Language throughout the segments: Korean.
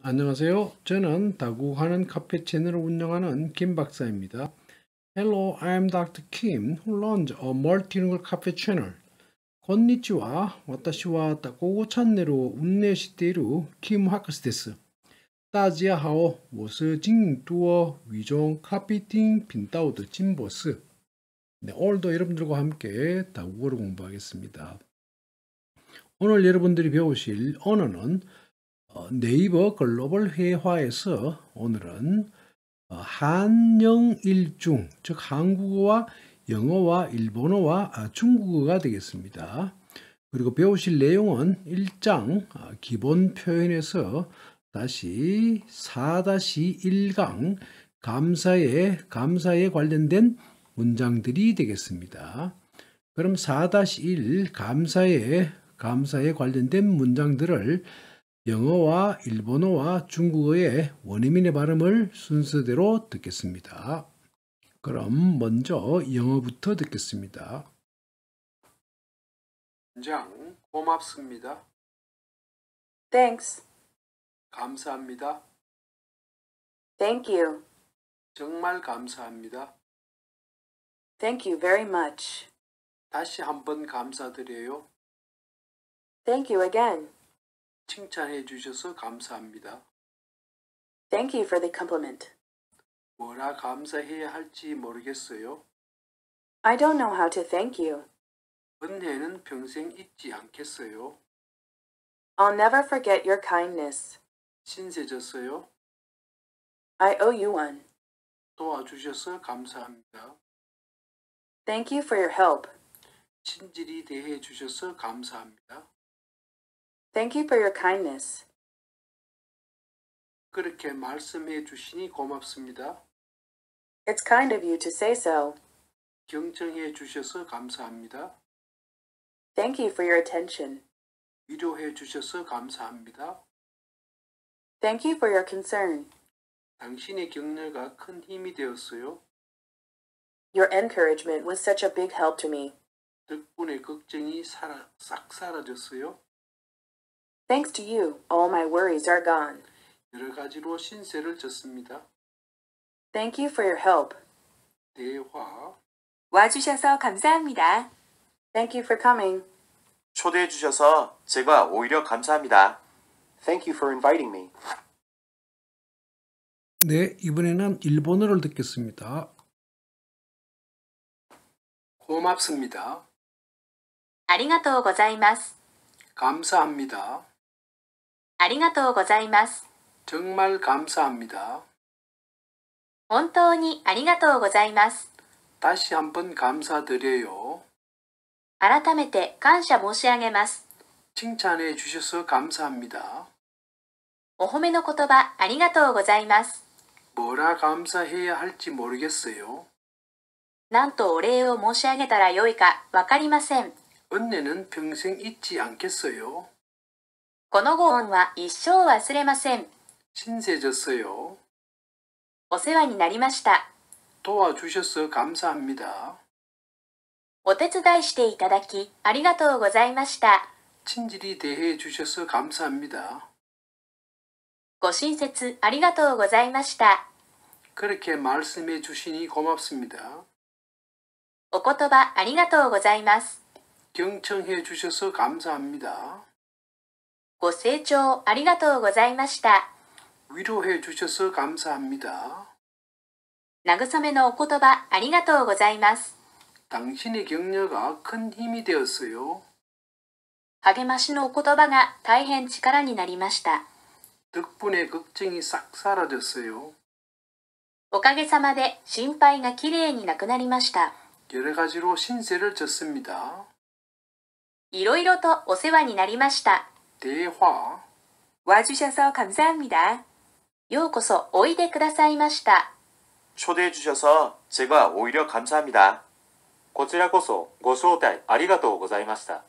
안녕하세요. 저는 다국하는 카페 채널을 운영하는 김 박사입니다. Hello, I'm Dr. Kim who runs a multilingual cafe channel. こんにちは。私はダコ語チャンネルを運営しているキム博士です。大家好，我是经营多위종 카피팅 빈다우드 진보스. 네, 오늘도 여러분들과 함께 다국어를 공부하겠습니다. 오늘 여러분들이 배우실 언어는 어, 네이버 글로벌 회화에서 오늘은 어, 한영일중 즉 한국어와 영어와 일본어와 아, 중국어가 되겠습니다. 그리고 배우실 내용은 1장 아, 기본 표현에서 다시 4-1강 감사에 감사에 관련된 문장들이 되겠습니다. 그럼 4-1 감사에 감사에 관련된 문장들을 영어와 일본어와 중국어의 원어민의 발음을 순서대로 듣겠습니다. 그럼 먼저 영어부터 듣겠습니다. 장 고맙습니다. Thanks. 감사합니다. Thank you. 정말 감사합니다. Thank you very much. 다시 한번 감사드려요. Thank you again. 칭찬해 주셔서 감사합니다. Thank you for the compliment. 뭐라 감사해야 할지 모르겠어요. I don't know how to thank you. 은혜는 평생 잊지 않겠어요. I'll never forget your kindness. 신세졌어요. I owe you one. 도와주셔서 감사합니다. Thank you for your help. 친절히 대해 주셔서 감사합니다. Thank you for your kindness. 그렇게 말씀해 주시니 고맙습니다. It's kind of you to say so. 경청해 주셔서 감사합니다. Thank you for your attention. 위로해 주셔서 감사합니다. Thank you for your concern. 당신의 격려가 큰 힘이 되었어요. Your encouragement was such a big help to me. 덕분에 걱정이 사라, 싹 사라졌어요. Thanks to you, all my worries are gone. 여러 가지로 신세를 졌습니다. Thank you for your help. 대화. 와주셔서 감사합니다. Thank you for coming. 초대해 주셔서 제가 오히려 감사합니다. Thank you for inviting me. 네, 이번에는 일본어를 듣겠습니다. 고맙습니다. ありがとうございます。 감사합니다. ありがとうございます。정말감사합니 다。 本当にありがとうございます。다시한번감사드려 요。 改めて感謝申し上げます。칭찬해주셔서감사합니 다。 お褒めの言葉ありがとうございます。뭐라감사해야할지모르겠어요なんとお礼を申し上げたらよいかわかりません。은혜는평생잊지않겠어요このご恩は一生忘れません。親切ですよ。お世話になりました。주셔서감사합니 다。 お手伝いしていただき、ありがとうございました。대해주셔서감사합니 다。 ご親切ありがとうございました。그렇게말씀해주시니고맙습니 다。 お言葉ありがとうございます。경청해주셔서감사합니다ご清聴ありがとうございました。위로해주셔서감사합니 다。 慰めのお言葉ありがとうございます。당신의격려가큰힘이되었어요励ましのお言葉が大変力になりました。덕분에걱정이싹사라졌어요おかげさまで心配がきれいになくなりました。여러가지로신세를졌습니다いろいろとお世話になりました。 대화 와주셔서 감사합니다. 요고소 오이데 쿠다사이마시타. 초대해 주셔서 제가 오히려 감사합니다. こちらこそご招待ありがとうございました.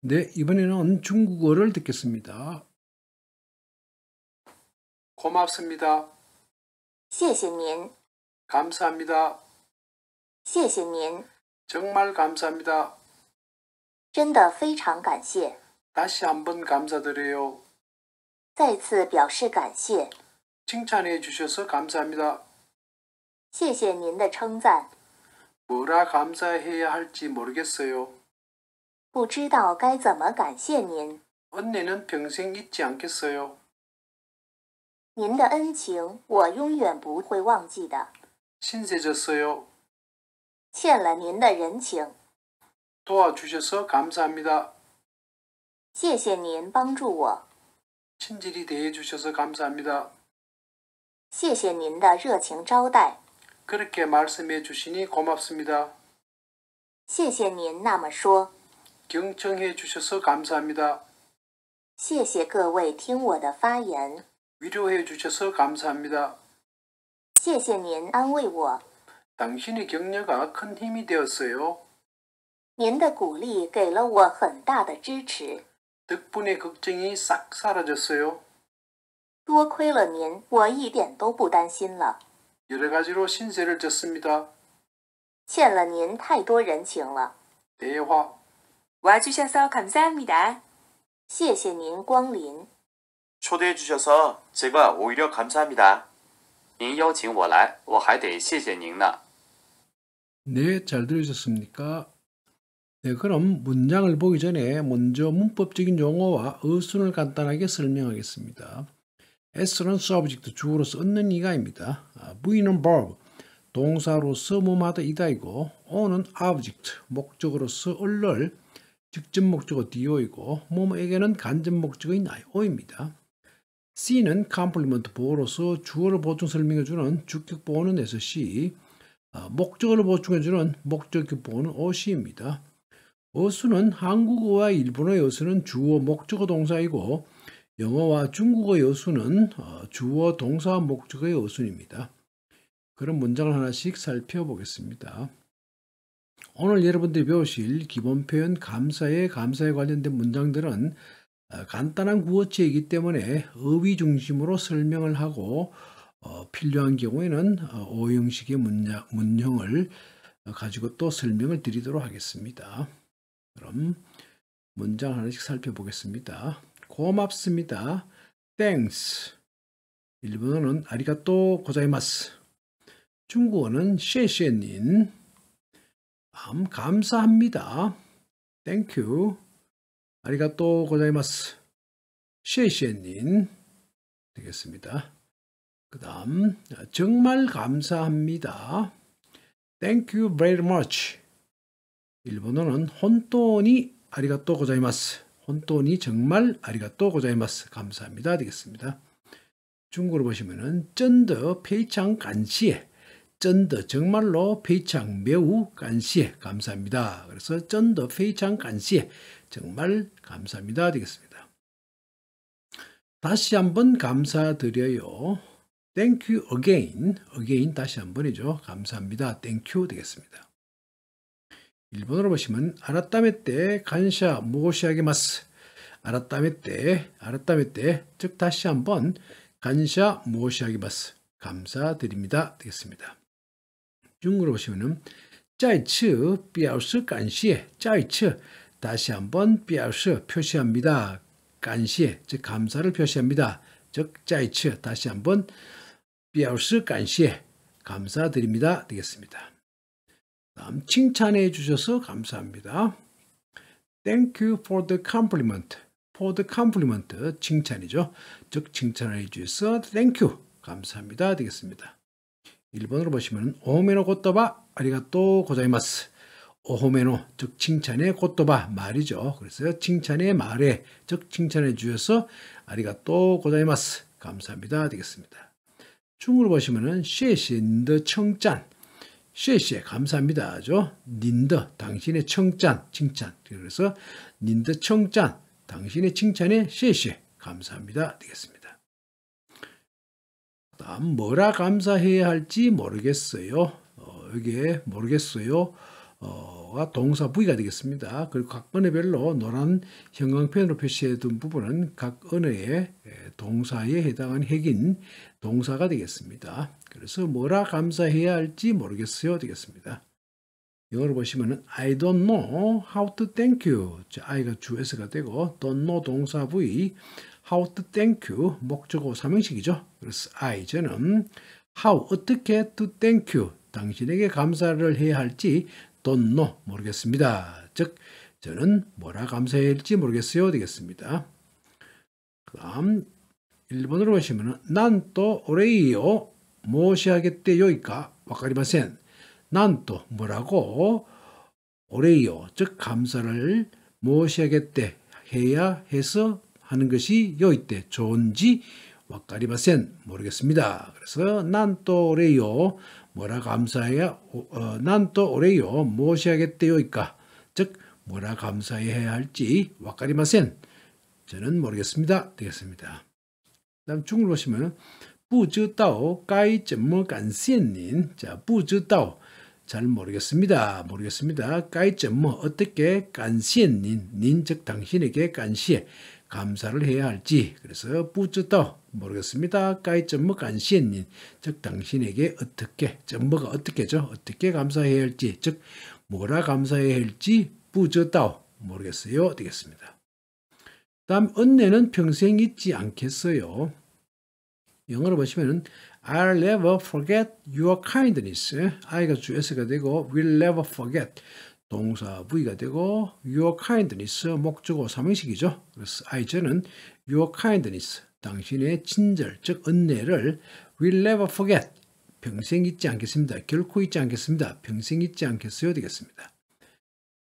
네, 이번에는 중국어를 듣겠습니다. 고맙습니다. 谢谢您. 감사합니다. 谢谢您. 정말 감사합니다. 真的非常感谢. 다시 한 번 감사드려요. 再次表示感谢。 칭찬해 주셔서 감사합니다. 谢谢您的称赞， 뭐라 감사해야 할지 모르겠어요. 不知道该怎么感谢您。 언니는 평생 잊지 않겠어요. 您的恩情我永远不会忘记的， 신세졌어요. 欠了您的人情。 도와주셔서 감사합니다. 谢谢您帮助我。친절히대해주셔서감사합니 다。 谢谢您的热情招待。그렇게말씀해주시니고맙습니 다。 谢谢您那么说。경청해주셔서감사합니 다。 谢谢各位听我的发言。들어해주셔서감사합니 다。 谢谢您安慰我。당신의격려가큰힘이되었어요您的鼓励给了我很大的支持。 덕분에 걱정이 싹 사라졌어요. 多亏了您，我一点都不担心了。 여러 가지로 신세를 졌습니다. 欠了您太多人情了。 대화 와주셔서 감사합니다. 谢谢您光临。 초대해 주셔서 제가 오히려 감사합니다. 您邀请我来，我还得谢谢您呢。 네, 잘 들으셨습니까? 네, 그럼 문장을 보기 전에 먼저 문법적인 용어와 어순을 간단하게 설명하겠습니다. S는 subject, 주어로서 얻는 이가입니다. 아, V는 verb, 동사로서 뭐마다 이다이고 O는 object, 목적으로서 을를, 직접 목적어 do이고 뭐에게는 간접 목적인 o입니다. C는 complement 보어로서 주어를 보충 설명해주는 주격 보어는 s c 아, 목적어를 보충해주는 목적격 보어는 oc입니다. 어수는 한국어와 일본어 여수는 주어 목적어 동사이고 영어와 중국어 여수는 어, 주어 동사 목적어 여수입니다. 그런 문장을 하나씩 살펴보겠습니다. 오늘 여러분들이 배우실 기본 표현 감사에 감사에 관련된 문장들은 어, 간단한 구어체이기 때문에 어휘 중심으로 설명을 하고 어, 필요한 경우에는 오형식의 문형, 문형을 가지고 또 설명을 드리도록 하겠습니다. 그럼 문장 하나씩 살펴보겠습니다. 고맙습니다. Thanks. 일본어는 아리가또 고자이마스. 중국어는 셰셰닌. 감, 감사합니다. Thank you. 아리가또 고자이마스. 셰셰닌. 되겠습니다. 그 다음 정말 감사합니다. Thank you very much. 일본어는 혼돈이 아리가또 고자이마스. 혼돈이 정말 아리가또 고자이마스. 감사합니다. 되겠습니다. 중국으로 보시면은 쩐더 페이창 간시에 쩐더 정말로 페이창 매우 간시에 감사합니다. 그래서 쩐더 페이창 간시에 정말 감사합니다. 되겠습니다. 다시 한번 감사드려요. Thank you again. again 다시 한 번이죠. 감사합니다. Thank you 되겠습니다. 일본어로 보시면 아라따메때 간샤 모시아게마스 아라따메때 아라따메때 즉 다시 한번 간샤 모시아게마스 감사드립니다 되겠습니다. 중국어로 보시면은 짜이츠 삐아우스 간시에 짜이츠 다시 한번 삐아우스 표시합니다. 간시에 즉 감사를 표시합니다. 즉 짜이츠 다시 한번 삐아우스 간시에 감사드립니다 되겠습니다. 다음 칭찬해 주셔서 감사합니다. Thank you for the compliment. for the compliment. 칭찬이죠. 즉 칭찬해 주셔서 thank you. 감사합니다. 되겠습니다. 1번으로 보시면 오메노 고토바 아리가또 고자이마스. 오호메노 즉 칭찬의 고토바 말이죠. 그래서 칭찬의 말에 즉 칭찬해 주셔서 아리가또 고자이마스. 감사합니다. 되겠습니다. 중으로 보시면은 시신더 청짠 쉐쉐 감사합니다 하죠. 닌더 당신의 청짠 칭찬 그래서 닌더 청짠 당신의 칭찬에 쉐쉐 감사합니다 되겠습니다. 다음 아, 뭐라 감사해야 할지 모르겠어요. 어, 여기 모르겠어요. 어,와 동사 부위가 되겠습니다. 그리고 각 언어별로 노란 형광펜으로 표시해둔 부분은 각 언어의 동사에 해당한 핵인 동사가 되겠습니다. 그래서 뭐라 감사해야 할지 모르겠어요 되겠습니다. 영어로 보시면 I don't know how to thank you. I가 주에서가 되고 don't know 동사 부위 how to thank you 목적어 삼형식이죠. 그래서 I 저는 how 어떻게 to thank you 당신에게 감사를 해야 할지 돈노 모르겠습니다. 즉 저는 뭐라 감사해야 할지 모르겠어요 되겠습니다. 그 다음 일본으로 보시면 난또 오레이요 모시하겠대 요이까 와카리마센 난 또 뭐라고 오레이요 즉 감사를 모시하겠대 해야 해서 하는 것이 요이때 좋은지 와카리마센 모르겠습니다. 그래서 난 또 오레이요 뭐라 감사해야 어, 난또 오래요 무엇이야겠대요이까 즉 뭐라 감사해야 할지 와까리마센 저는 모르겠습니다 되겠습니다. 다음 중을 보시면 부즈다오 까이 점 간센닌 자 부즈다오 잘 모르겠습니다 모르겠습니다 까이 점 어떻게 간센닌 닌즉 당신에게 간시에 감사를 해야 할지 그래서 부즈다오 모르겠습니다. 까이 점무 간시인즉 당신에게 어떻게 점무가 어떻게죠? 어떻게 감사해야 할지 즉 뭐라 감사해야 할지 부저다오 모르겠어요. 되겠습니다. 다음 은혜는 평생 잊지 않겠어요. 영어로 보시면은 I'll never forget your kindness. I가 주S가 되고 will never forget 동사 부위가 되고 your kindness 목적어 삼형식이죠. 그래서 I 저는 your kindness 당신의 친절, 즉 은혜를 will never forget, 평생 잊지 않겠습니다. 결코 잊지 않겠습니다. 평생 잊지 않겠어요 되겠습니다.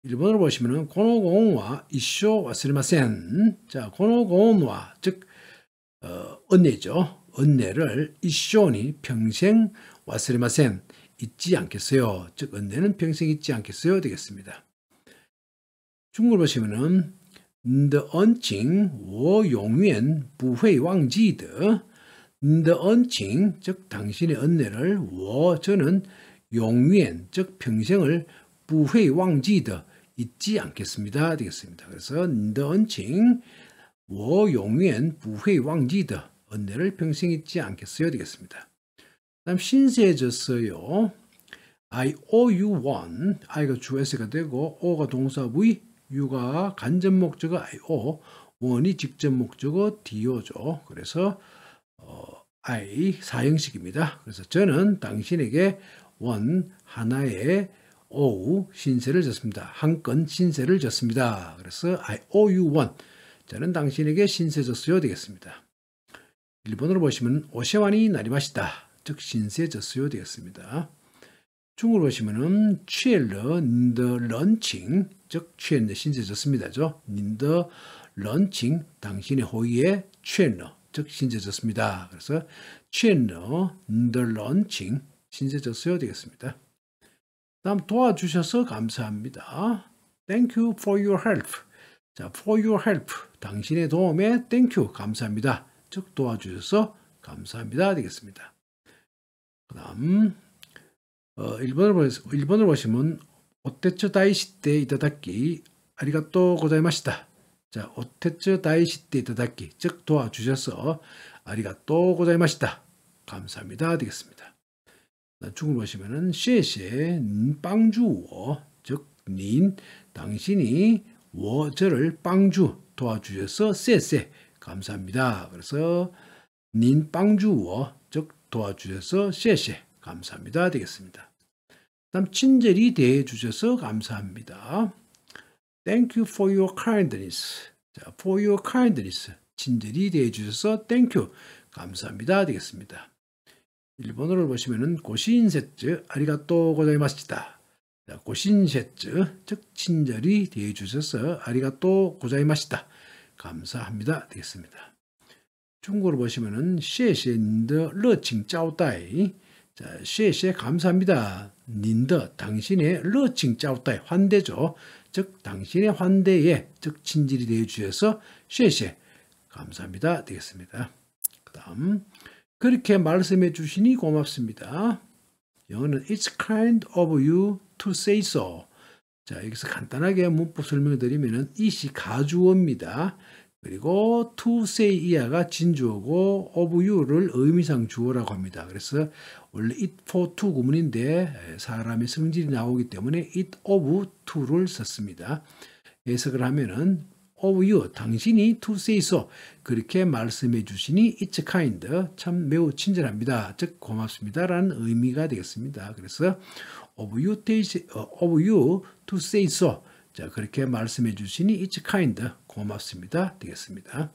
일본어로 보시면은 고노공와 고 이쇼 와스리마센 자 고노공와 고즉 어, 은혜죠. 은혜를 이쇼니 평생 와스리마센 잊지 않겠어요. 즉 은혜는 평생 잊지 않겠어요 되겠습니다. 중국로 보시면은 你的恩情我永远不会忘记的。你的恩情즉 당신의 은혜를 워 저는永远 즉 평생을 부회 왕지더 잊지 않겠습니다 되겠습니다. 그래서 너恩情 워永远 부회 왕지더 은혜를 평생 잊지 않겠어요 되겠습니다. 그 다음 신세졌어요. I owe you one. I가 주어서가 되고 O가 동사 부위 유가 간접 목적어 아이오 원이 직접 목적어 디오죠 그래서 어, I 사형식입니다. 그래서 저는 당신에게 원 하나의 오우 신세를 졌습니다. 한 건 신세를 졌습니다. 그래서 I owe you one. 저는 당신에게 신세 졌어요 되겠습니다. 일본어로 보시면 오세완이 날이 마시다. 즉 신세 졌어요 되겠습니다. 중국으로 보시면은 취엘러 닌더 런칭 즉 취엘러 신제졌습니다죠. 닌더 런칭 당신의 호의에 취엘러 즉 신제졌습니다. 그래서 취엘러 닌더 런칭 신제졌어요 되겠습니다. 다음 도와주셔서 감사합니다. Thank you for your help. 자, for your help. 당신의 도움에 thank you. 감사합니다. 즉 도와주셔서 감사합니다. 되겠습니다. 그 다음 어, 일본어로, 일본어로 보시면 오테츠 다이시 때 이다다키 아리가또 고자이마시다. 자, 오테츠 다이시 때 이다다키 즉 도와주셔서 아리가또 고자이마시다. 감사합니다. 되겠습니다. 중국 보시면은 시에시에 빵주워 즉 닌, 당신이 워 저를 빵주 도와주셔서 세세 감사합니다. 그래서 닌 빵주워 즉 도와주셔서 세세 감사합니다. 되겠습니다. 다음 친절히 대해 주셔서 감사합니다. Thank you for your kindness. 자, for your kindness. 친절히 대해 주셔서 thank you. 감사합니다. 되겠습니다. 일본어를 보시면은 고신세츠 아리가또 고자이마시다. 고신세츠 즉 친절히 대해 주셔서 아리가또 고자이마시다. 감사합니다. 되겠습니다. 중국어로 보시면은 谢谢你的热情招待 자, 쉐쉐 감사합니다. 닌더 당신의 러칭 짜우따의 환대죠. 즉 당신의 환대에 즉친질이 되어 주셔서 쉐쉐 감사합니다 되겠습니다. 그다음 그렇게 말씀해 주시니 고맙습니다. 영어는 It's kind of you to say so. 자 여기서 간단하게 문법 설명을 드리면 이시 가주어입니다. 그리고 to say 이하가 진주어고 of you를 의미상 주어라고 합니다. 그래서 원래 it for to 구문인데 사람의 성질이 나오기 때문에 it of to를 썼습니다. 해석을 하면은 of you, 당신이 to say so 그렇게 말씀해 주시니 it's kind, 참 매우 친절합니다. 즉 고맙습니다. 라는 의미가 되겠습니다. 그래서 of you, 어, of you to say so 자 그렇게 말씀해 주시니 it's kind, 고맙습니다. 되겠습니다.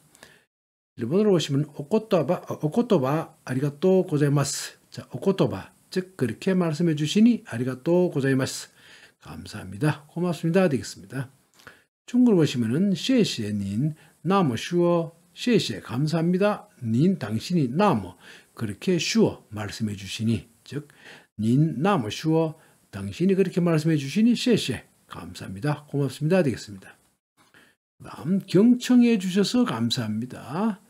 일본으로 오시면 오코토바, 어, 오코토바 아리가또 고자이마스 자, 오코토바. 즉, 그렇게 말씀해 주시니 아리가또 고자이마스. 감사합니다. 고맙습니다. 되겠습니다. 중국을 보시면은 셰셰닌 나무 슈어 셰셰 감사합니다. 닌 당신이 나무 그렇게 슈어 말씀해 주시니 즉 닌 나무 슈어 당신이 그렇게 말씀해 주시니 셰셰 감사합니다. 고맙습니다. 되겠습니다. 다음 경청해 주셔서 감사합니다.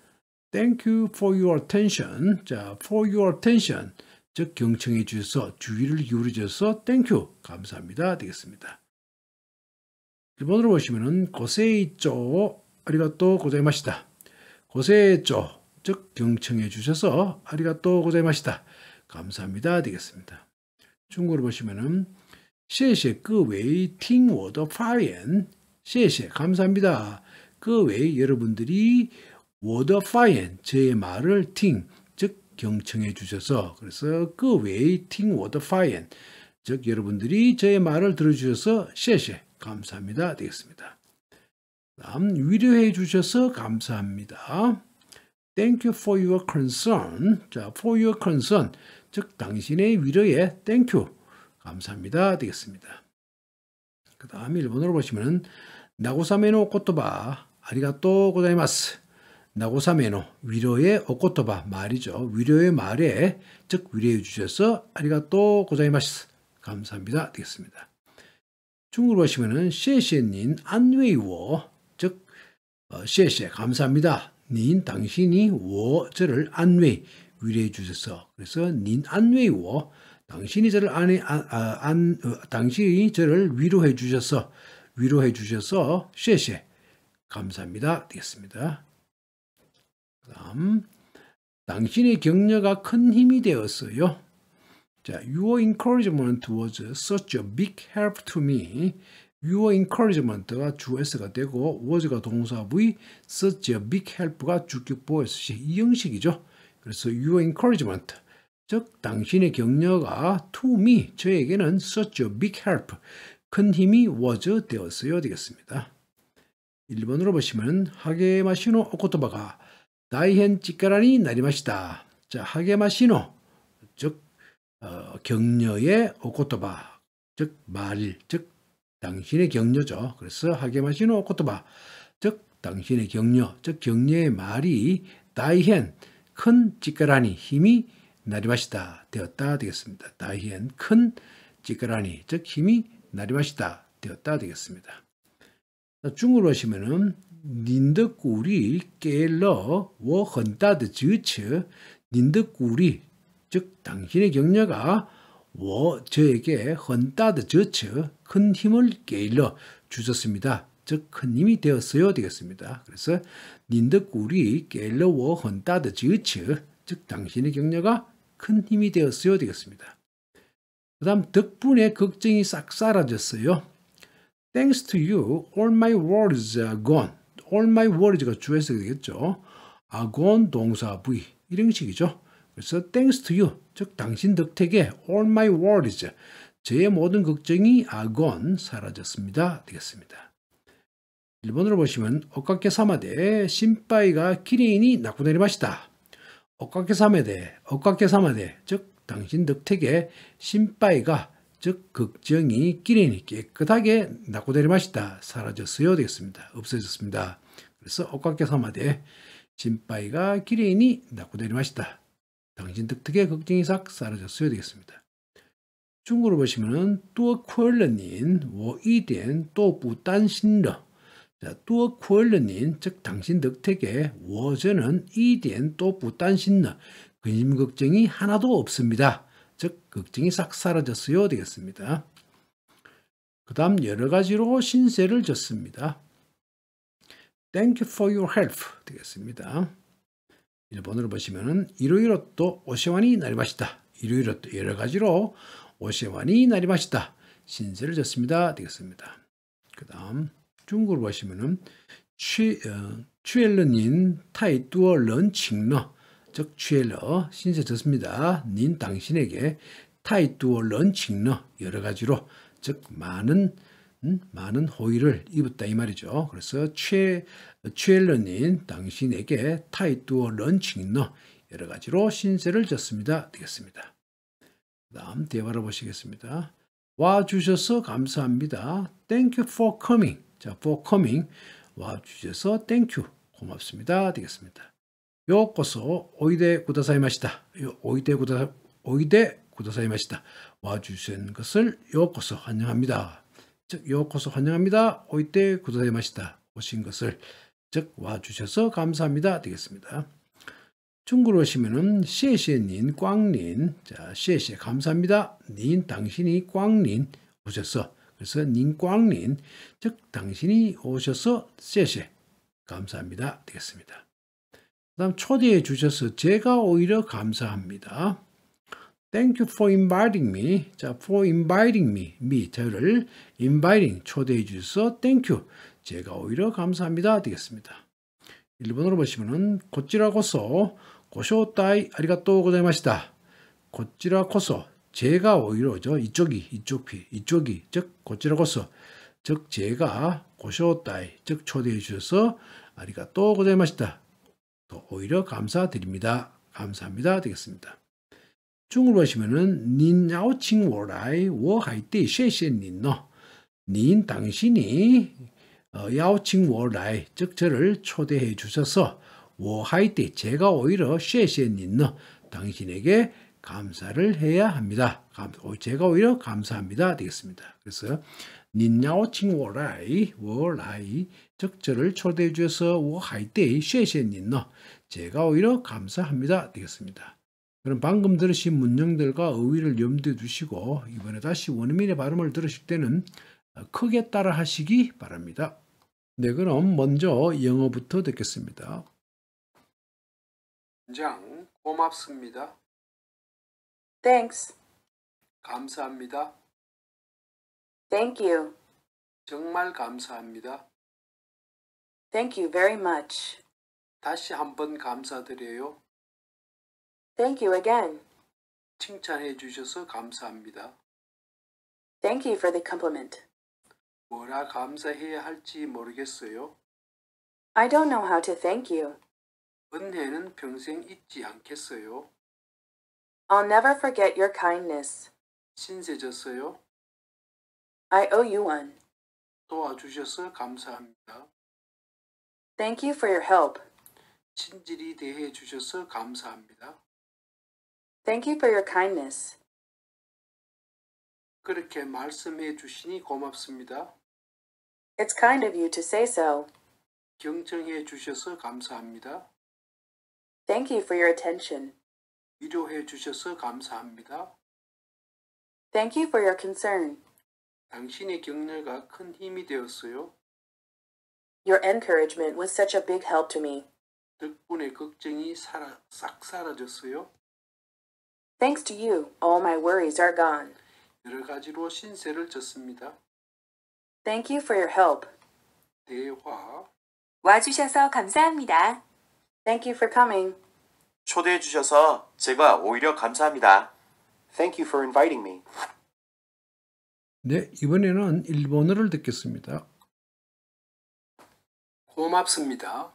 Thank you for your attention. 자, for your attention. 즉 경청해 주셔서 주의를 기울여 주셔서 땡큐 감사합니다 되겠습니다. 일본어로 보시면은 고세이쪼 아리가또 고자이마시다. 고세이쪼 즉 경청해 주셔서 아리가또 고자이마시다. 감사합니다 되겠습니다. 중국어로 보시면은 谢谢各位听我的发言谢谢 그 감사합니다. 各位 그 여러분들이 워더파이엔 저의 말을 팅, 즉 경청해 주셔서 그래서 그 외의 팅 워더파이엔 즉 여러분들이 저의 말을 들어주셔서 셰셰 감사합니다 되겠습니다. 다음 위로해 주셔서 감사합니다. Thank you for your concern. 자, for your concern. 즉 당신의 위로에 thank you. 감사합니다 되겠습니다. 그 다음 일본어로 보시면은 나고사메노 코토바 아리가또 고자이마스 나고사메노 위로의 어코토바 말이죠. 위로의 말에 즉 위로해 주셔서 아리가또 고자이마시스 감사합니다 되겠습니다. 중국으로 하시면은 시에시 안웨이워 즉 어, 시에 감사합니다. 닌 당신이 워 저를 안웨이 위로해 주셔서 그래서 닌 안웨이워 당신이 저를 안에 아, 아, 안 어, 당신이 저를 위로해 주셔서 위로해 주셔서 시에 감사합니다 되겠습니다. 다음, 당신의 격려가 큰 힘이 되었어요. 자, your encouragement was such a big help to me. your encouragement가 주어가 되고 was가 동사부의 such a big help가 주격보였시 이 형식이죠. 그래서 your encouragement 즉 당신의 격려가 to me 저에게는 such a big help 큰 힘이 was 되었어요 되겠습니다. 1번으로 보시면 하게 마시노 오코토바가 大変力になりました。じゃ励ましの、즉 어, 격려의 오코토바, 즉 말, 즉 당신의 격려죠. 그래서 하게마시는 오코토바, 당신의 격려, 즉 격려의 말이 다이헨 큰 찌끄라니 힘이 나리마시다 되었다 되겠습니다. 다이큰 찌끄라니 힘이 나리마시다 되었다 되겠습니다. 중으로 하시면은 您的 꿀이 깨러 워 헌다드 즈츠 닌드 꿀이 즉 당신의 격려가 워 저에게 헌다드 즈츠 큰 힘을 깨일러 주셨습니다. 즉 큰 힘이 되었어요 되겠습니다. 그래서 닌드 꿀이 깨일러 워 헌다드 즈츠 즉 당신의 격려가 큰 힘이 되었어요 되겠습니다. 그 다음 덕분에 걱정이 싹 사라졌어요. Thanks to you, all my worries are gone. all my worries가 주어서 되겠죠. a r 동사 부위 이런 식이죠. 그래서 thanks to you 즉 당신 덕택에 all my worries 제 모든 걱정이 a r 사라졌습니다. 되겠습니다. 일본으로 보시면 어깨 사마대 신바이가 기레이 낙고내리마시다. 어깨 사마대 어깨 사마대 즉 당신 덕택에 신바이가 즉 걱정이 끼리니 깨끗하게 낙고되리마시다 사라졌어요 되겠습니다. 없어졌습니다. 그래서 옥각계 사마대 진빠이가 끼리니 낙고되리마시다. 당신 득특의 걱정이 싹 사라졌어요 되겠습니다. 중국어로 보시면은 또얼러닌 워이덴 또부딴신러또얼러닌즉 당신 득택의 워저는 이덴 또부딴신러 근심 걱정이 하나도 없습니다. 즉 걱정이 싹 사라졌어요 되겠습니다. 그 다음 여러 가지로 신세를 졌습니다. Thank you for your help 되겠습니다. 일본어로 보시면은 일요일로 또 오시완이 나리마시다. 일요일로 또 여러 가지로 오시완이 나리마시다. 신세를 졌습니다. 되겠습니다. 그 다음 중국으로 보시면은 취엘러닌 어, 타이뚜어 런 칭너 즉 취엘러 신세졌습니다. 닌 당신에게 타이투어 런칭너 여러 가지로 즉 많은 음, 많은 호의를 입었다 이 말이죠. 그래서 취 취엘러님 당신에게 타이투어 런칭너 여러 가지로 신세를 졌습니다. 되겠습니다. 다음 대화를 보시겠습니다. 와 주셔서 감사합니다. Thank you for coming. 자, for coming. 와 주셔서 thank you. 고맙습니다. 되겠습니다. ようこそおいでくださいました。おいでください、おいでくださいました。와주신것을요코서환영합니 다. 즉요코서환영합니 다. 오이때くださいました. 오신 것을 즉 와주셔서 감사합니다 되겠습니다. 중국으로 오시면은 시에시에닌 꽝린 자시에에 감사합니다 닌 당신이 꽝린 오셔서 그래서 닌 꽝린 즉 당신이 오셔서 시에에 감사합니다 되겠습니다. 그 다음 초대해 주셔서 제가 오히려 감사합니다. Thank you for inviting me. 자, for inviting me, me, 저를 inviting, 초대해 주셔서 thank you. 제가 오히려 감사합니다. 되겠습니다. 일본어로 보시면은 고치라고서 고쇼따이 아리가또 고자이마시다. 고치라고서 제가 오히려죠. 이쪽이 이쪽이 이쪽이 즉 고치라고서 즉 제가 고쇼따이 즉 초대해 주셔서 아리가또 고자이마시다. 또 오히려 감사드립니다. 감사합니다. 되겠습니다. 중국으로 하시면은 닌야오칭 워라이 워하이띠 쉐쉐 당신이 야오칭 어, 워즉 저를 초대해 주셔서 워하이 제가 오히려 쉐쉐닌너 당신에게 감사를 해야 합니다. 어, 제가 오히려 감사합니다. 되겠습니다. 그래서 닌야오칭 워라이 즉 저를 초대해 주셔서 워하이때이 쉐쉐닌너 제가 오히려 감사합니다 되겠습니다. 그럼 방금 들으신 문형들과 의의를 염두에 두시고 이번에 다시 원어민의 발음을 들으실 때는 어, 크게 따라 하시기 바랍니다. 네 그럼 먼저 영어부터 듣겠습니다. 장 고맙습니다. Thanks. 감사합니다. Thank you. 정말 감사합니다. Thank you very much. 다시 한번 감사드려요. Thank you again. 칭찬해 주셔서 감사합니다. Thank you for the compliment. 뭐라 감사해야 할지 모르겠어요. I don't know how to thank you. 은혜는 평생 잊지 않겠어요. I'll never forget your kindness. 신세졌어요. I owe you one. 도와주셔서 감사합니다. Thank you for your help. 친절히 대해 주셔서 감사합니다. Thank you for your kindness. 그렇게 말씀해 주시니 고맙습니다. It's kind of you to say so. 경청해 주셔서 감사합니다. Thank you for your attention. 위로해 주셔서 감사합니다. Thank you for your concern. 당신의 격려가 큰 힘이 되었어요. Your encouragement was such a big help to me. 덕분에 걱정이 사라, 싹 사라졌어요. Thanks to you, all my worries are gone. 여러 가지로 신세를 졌습니다. Thank you for your help. 대화. 와주셔서 감사합니다. Thank you for coming. 초대해 주셔서 제가 오히려 감사합니다. Thank you for inviting me. 네, 이번에는 일본어를 듣겠습니다. 고맙습니다.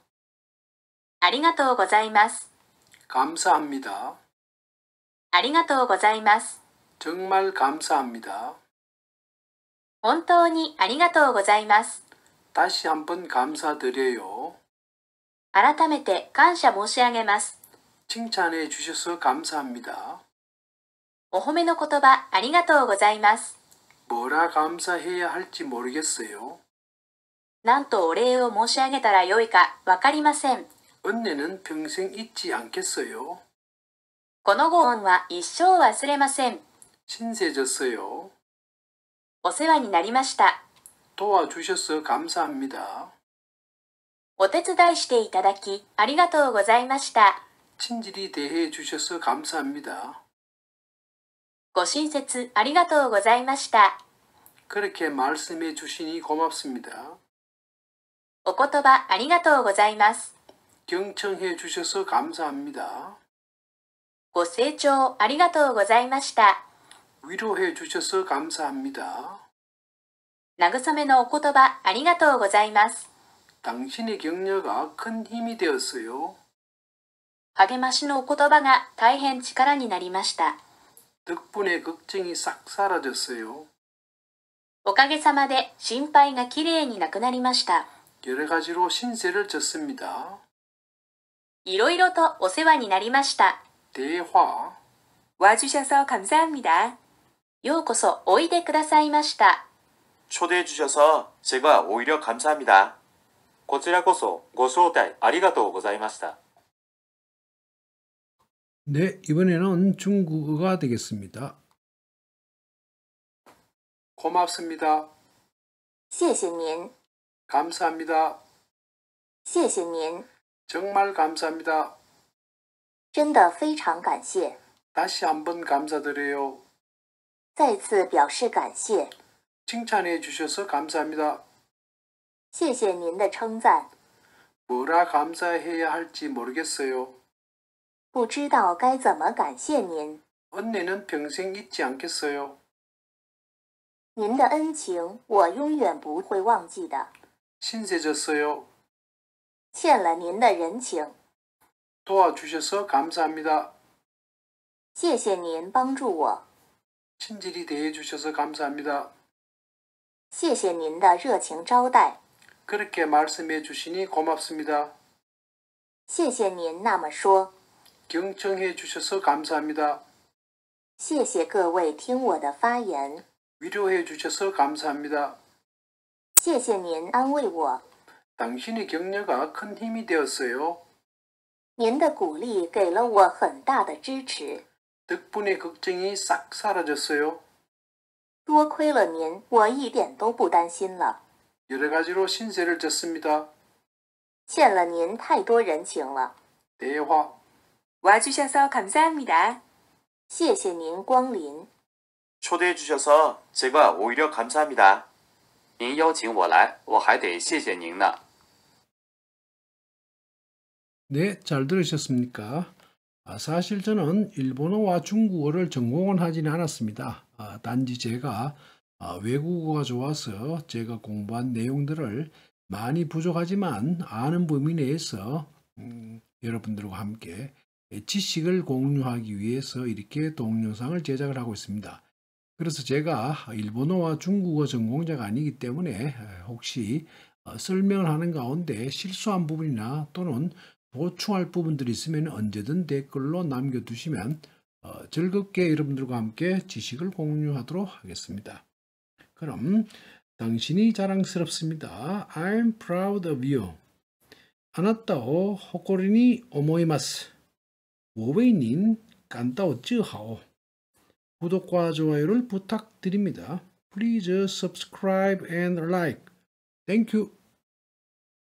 ありがとうございます. 감사합니다. ありがとうございます. 정말 감사합니다. 本当にありがとうございます. 다시 한번 감사드려요. 改めて感謝申し上げます. 칭찬해 주셔서 감사합니다. お褒めの言葉ありがとうございます. 뭐라 감사해야 할지 모르겠어요. 何とお礼を申し上げたらよいか分かりません。このご恩は一生忘れません。お世話になりました。お手伝いしていただきありがとうございました。ご親切ありがとうございました。그렇게말씀해주시니고맙습니다お言葉ありがとうございます。경청해주셔서감사합니 다。 ご清聴ありがとうございました。위로해주셔서감사합니 다。 慰めのお言葉ありがとうございます。당신의격려가큰힘이되었어요励ましのお言葉が大変力になりました。덕분에걱정이싹사라졌어요おかげさまで心配がきれいになくなりました。여러가지로신세를졌습니다いろいろとお世話になりました。대화와주셔서감사합니다ようこそおいでくださいました。초대해주셔서제가오히려감사합니다こちらこそご招待ありがとうございました네이번에는중국어가되겠습니다고맙습니다谢谢您。 감사합니다. 谢谢您. 정말 감사합니다. 真的非常感谢. 다시 한번 감사드려요. 再次表示感谢. 칭찬해 주셔서 감사합니다. 谢谢您的称赞. 뭐라 감사해야 할지 모르겠어요. 不知道该怎么感谢您. 언니는 평생 잊지 않겠어요. 您的恩情我永远不会忘记的。 신세졌어요. 欠了您的人情. 도와주셔서 감사합니다. 谢谢您帮助我. 친절히 대해주셔서 감사합니다. 谢谢您的热情招待. 그렇게 말씀해 주시니 고맙습니다. 谢谢您那么说. 경청해 주셔서 감사합니다. 谢谢各位听我的发言. 위로해 주셔서 감사합니다. 谢谢您安慰我。 당신의 격려가 큰 힘이 되었어요. 您的鼓励给了我很大的支持。 덕분에 걱정이 싹 사라졌어요. 多亏了您，我一点都不担心了。 여러 가지로 신세를 졌습니다. 欠了您太多人情了， 대화, 와주셔서 감사합니다. 谢谢您光临。초대해 주셔서 제가 오히려 감사합니다. 您邀请我来，我还得谢谢您呢。 네, 잘 들으셨습니까? 아, 사실 저는 일본어와 중국어를 전공은 하지는 않았습니다. 아, 단지 제가 아, 외국어가 좋아서 제가 공부한 내용들을 많이 부족하지만 아는 범위 내에서 음, 여러분들과 함께 지식을 공유하기 위해서 이렇게 동영상을 제작을 하고 있습니다. 그래서 제가 일본어와 중국어 전공자가 아니기 때문에 혹시 어, 설명하는 을 가운데 실수한 부분이나 또는 보충할 부분들이 있으면 언제든 댓글로 남겨두시면 어, 즐겁게 여러분들과 함께 지식을 공유하도록 하겠습니다. 그럼 당신이 자랑스럽습니다. I'm proud of you. あなたを誇りに思います。我为您感到自豪。 구독과 좋아요를 부탁드립니다. Please subscribe and like. Thank you.